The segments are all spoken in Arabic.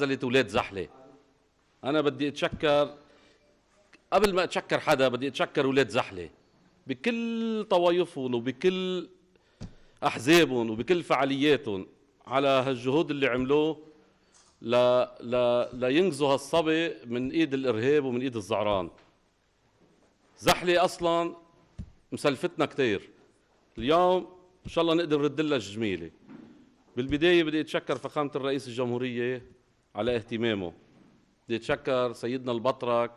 نزلت اولاد زحله انا بدي اتشكر قبل ما اتشكر حدا بدي اتشكر اولاد زحله بكل طوايفهم وبكل احزابهم وبكل فعالياتهم على هالجهود اللي عملوه ل ل لينقذوا هالصبي من ايد الارهاب ومن ايد الزعران زحله اصلا مسلفتنا كثير اليوم ان شاء الله نقدر نرد لها الجميله بالبدايه بدي اتشكر فخامه الرئيس الجمهوريه على اهتمامه بدي اتشكر سيدنا البطرك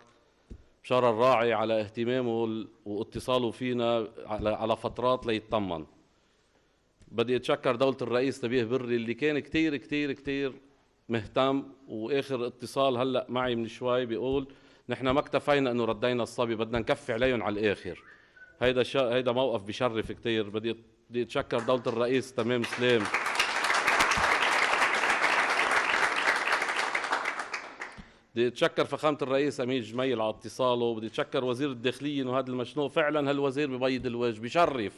بشار الراعي على اهتمامه واتصاله فينا على فترات ليطمن بدي اتشكر دولة الرئيس نبيه بري اللي كان كتير كتير كتير مهتم واخر اتصال هلا معي من شوي بيقول نحن ما اكتفينا انه ردينا الصبي بدنا نكفي عليهم على الاخر هيدا شا... هيدا موقف بشرف كتير بدي بدي اتشكر دولة الرئيس تمام سلام بدي اتشكر فخامه الرئيس امين جميل على اتصاله بدي اتشكر وزير الداخليه انه هذا المشنوع فعلا هالوزير ببيض الوجه بشرف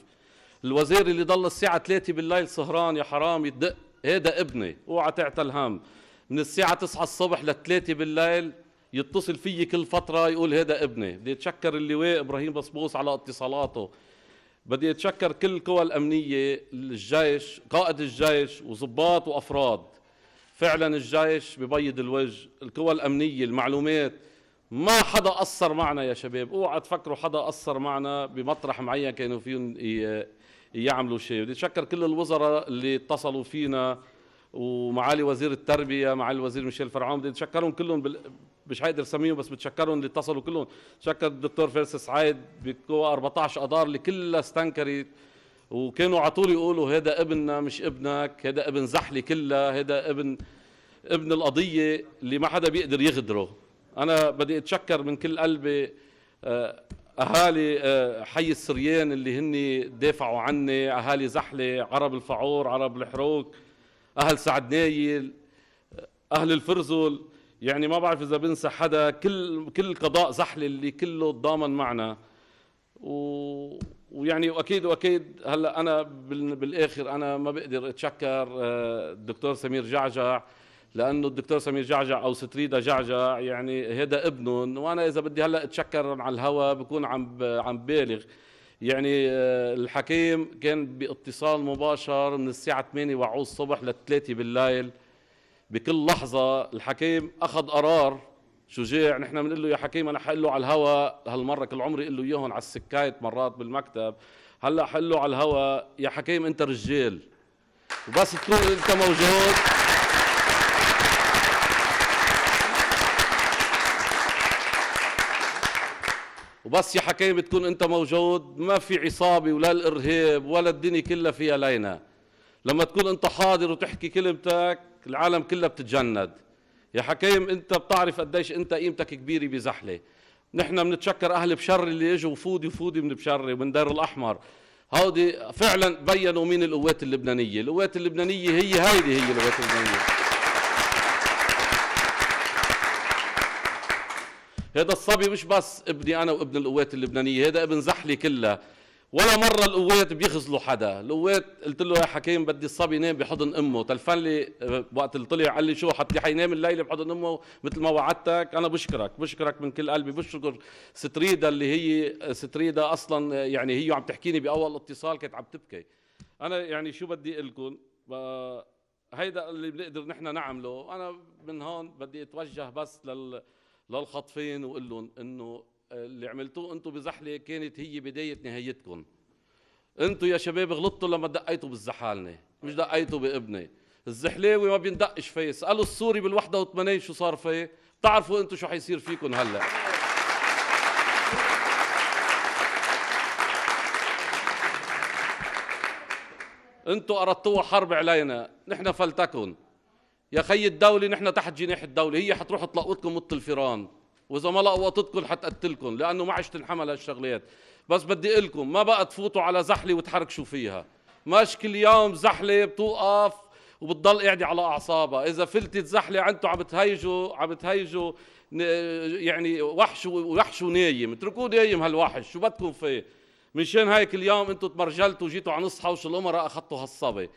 الوزير اللي ضل الساعه 3 بالليل سهران يا حرام يدق هيدا ابني اوعى تعتل الهم من الساعه 9 الصبح لل 3 بالليل يتصل فيي كل فتره يقول هذا ابني بدي اتشكر اللواء ابراهيم بصبوص على اتصالاته بدي اتشكر كل القوى الامنيه الجيش قائد الجيش وظباط وافراد فعلا الجيش ببيض الوجه القوى الأمنية المعلومات ما حدا قصر معنا يا شباب اوعى تفكروا حدا قصر معنا بمطرح معين كانوا فيهم يعملوا شيء بدي اتشكر كل الوزراء اللي اتصلوا فينا ومعالي وزير التربيه معالي الوزير ميشيل فرعون بدي اتشكرهم كلهم بال... مش حقدر اسميهم بس بتشكرهم اللي اتصلوا كلهم شكر الدكتور فارس سعيد بقوى 14 اذار اللي كلها استنكرت وكانوا على طول يقولوا هذا ابننا مش ابنك هذا ابن زحلي كلها هذا ابن ابن القضيه اللي ما حدا بيقدر يغدره انا بدي اتشكر من كل قلبي آه، اهالي آه، حي السريان اللي هن دافعوا عني اهالي زحله عرب الفعور عرب الحروك اهل سعد نايل آه، اهل الفرزل يعني ما بعرف اذا بنسى حدا كل كل قضاء زحله اللي كله تضامن معنا و ويعني واكيد واكيد هلا انا بالاخر انا ما بقدر اتشكر آه، الدكتور سمير جعجع لانه الدكتور سمير جعجع او ستريدا جعجع يعني هذا ابنهم وانا اذا بدي هلا اتشكر على الهوا بكون عم عم بالغ يعني آه، الحكيم كان باتصال مباشر من الساعه 8 وعوز الصبح لل 3 بالليل بكل لحظه الحكيم اخذ قرار شجاع نحن بنقول له يا حكيم انا حقله على الهوا هالمره كل عمري اقول له اياهم على السكايت مرات بالمكتب هلا حقله على الهوا يا حكيم انت رجال وبس تكون انت موجود وبس يا حكيم بتكون انت موجود ما في عصابه ولا الارهاب ولا الدنيا كلها فيها لينا لما تكون انت حاضر وتحكي كلمتك العالم كلها بتتجند يا حكيم انت بتعرف قديش انت قيمتك كبيره بزحله نحن بنتشكر اهل بشر اللي اجوا وفودي وفودي من بشر ومن دير الاحمر هودي فعلا بينوا مين القوات اللبنانيه القوات اللبنانيه هي هيدي هي القوات اللبنانيه هذا الصبي مش بس ابني انا وابن القوات اللبنانيه هذا ابن زحله كلها ولا مرة القوات بيغزلوا حدا، القوات قلت له يا حكيم بدي الصبي ينام بحضن امه، تلفن لي وقت اللي طلع قال لي شو حطي حينام الليلة بحضن امه مثل ما وعدتك، أنا بشكرك بشكرك من كل قلبي بشكر ستريدا اللي هي ستريدا أصلا يعني هي عم تحكيني بأول اتصال كانت عم تبكي. أنا يعني شو بدي أقول لكم؟ هيدا اللي بنقدر نحن نعمله، أنا من هون بدي أتوجه بس لل للخطفين وأقول لهم إنه اللي عملتوه انتم بزحله كانت هي بدايه نهايتكم انتم يا شباب غلطتوا لما دقيتوا بالزحالنه مش دقيتوا بابني الزحلاوي ما بيندقش فيه اسالوا السوري بال81 شو صار فيه بتعرفوا انتم شو حيصير فيكم هلا انتم اردتوها حرب علينا نحن فلتكن يا خي الدولة نحن تحت جناح الدولة هي حتروح تلقطكم وقت الفيران واذا ما لقوطتكم حتقتلكم لانه ما عشت الحمل هالشغلات بس بدي اقول لكم ما بقى تفوتوا على زحله وتحركشوا فيها مش كل يوم زحله بتوقف وبتضل قاعده على اعصابها اذا فلتت زحله انتم عم تهيجوا عم تهيجوا يعني وحش وحش ونايم اتركوه نايم هالوحش شو بدكم فيه مشان هيك اليوم انتم تمرجلتوا وجيتوا على نص حوش الامراء اخذتوا هالصبي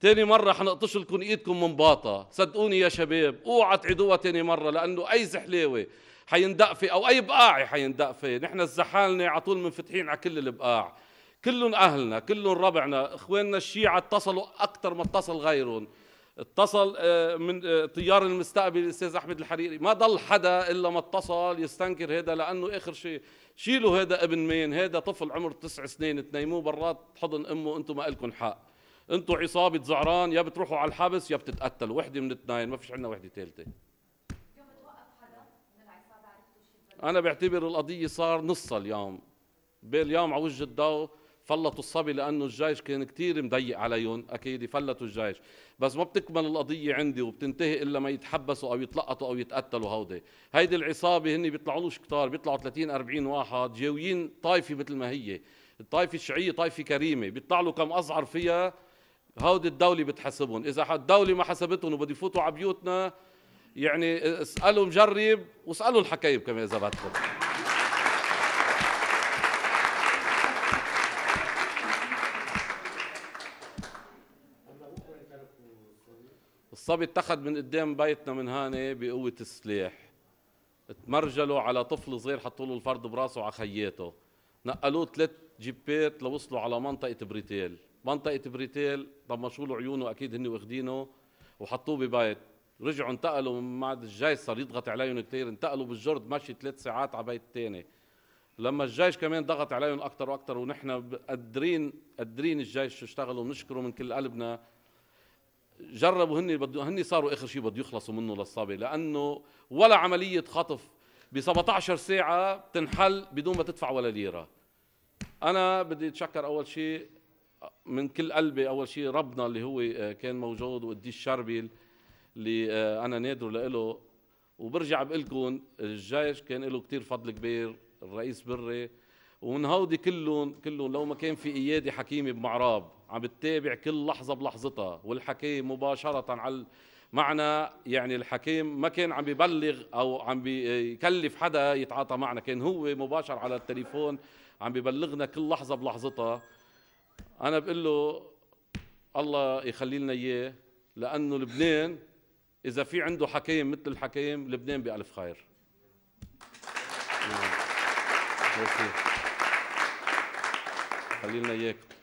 تاني مرة حنقطش لكم ايدكم من باطة صدقوني يا شباب اوعى تعيدوها تاني مرة لانه اي زحلاوي حيندقفي او اي بقاعي حيندقفي نحن الزحالنه على طول منفتحين على كل البقاع كلهم اهلنا كلهم ربعنا اخواننا الشيعة اتصلوا اكثر ما اتصل غيرهم اتصل آه، من آه، طيار المستقبل الاستاذ احمد الحريري ما ضل حدا الا ما اتصل يستنكر هذا لانه اخر شيء شيلوا هذا ابن مين هذا طفل عمره تسع سنين تنيموه برات حضن امه انتم ما لكم حق انتم عصابه زعران يا بتروحوا على الحبس يا بتتقتلوا وحده من اثنين ما فيش عندنا وحده ثالثه أنا بعتبر القضية صار نصها اليوم باليوم على وجه الضوء فلتوا الصبي لأنه الجيش كان كثير مضيق عليهم أكيد فلتوا الجيش بس ما بتكمل القضية عندي وبتنتهي إلا ما يتحبسوا أو يتلقطوا أو يتقتلوا هودي هيدي العصابة هن بيطلعولوش كتار بيطلعوا 30 40 واحد جاويين طائفة مثل ما هي الطائفة الشيعية طائفة كريمة بيطلع له كم أصغر فيها هودي الدولة بتحاسبهم، إذا الدولة ما حسبتهم وبده يفوتوا على بيوتنا يعني اسالوا مجرب واسالوا الحكايب كمان اذا بدكم الصبي اتخذ من قدام بيتنا من هنا بقوة السلاح تمرجلوا على طفل صغير حطوا له الفرد براسه على خياته نقلوه ثلاث جيبات لوصلوا على منطقة بريتيل منطقة بريتيل طمشوا له عيونه أكيد هن واخدينه وحطوه ببيت رجعوا انتقلوا من بعد الجيش صار يضغط عليهم كثير انتقلوا بالجرد مشي ثلاث ساعات على بيت ثاني لما الجيش كمان ضغط عليهم اكثر واكثر ونحن قادرين قادرين الجيش يشتغلوا اشتغلوا من كل قلبنا جربوا هن بدو هن صاروا اخر شيء بده يخلصوا منه للصبي لانه ولا عمليه خطف ب 17 ساعه بتنحل بدون ما تدفع ولا ليره انا بدي اتشكر اول شيء من كل قلبي اول شيء ربنا اللي هو آه، كان موجود وقديش شربيل اللي آه، انا نادره له وبرجع بقول لكم الجيش كان له كثير فضل كبير الرئيس بري ومن هودي كلهم كلهم لو ما كان في ايادي حكيمه بمعراب عم بتابع كل لحظه بلحظتها والحكيم مباشره على معنا يعني الحكيم ما كان عم ببلغ او عم بيكلف حدا يتعاطى معنا كان هو مباشر على التليفون عم ببلغنا كل لحظه بلحظتها انا بقول له الله يخلي لنا اياه لانه لبنان اذا في عنده حكيم مثل الحكيم لبنان بالف خير نعم. خلينا اياكم